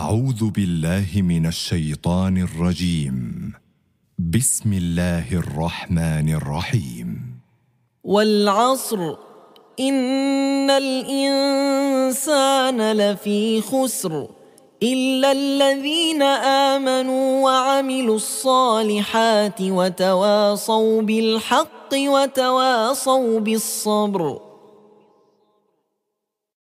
اعوذ بالله من الشيطان الرجيم بسم الله الرحمن الرحيم والعصر ان الانسان لفي خسر الا الذين امنوا وعملوا الصالحات وتواصوا بالحق وتواصوا بالصبر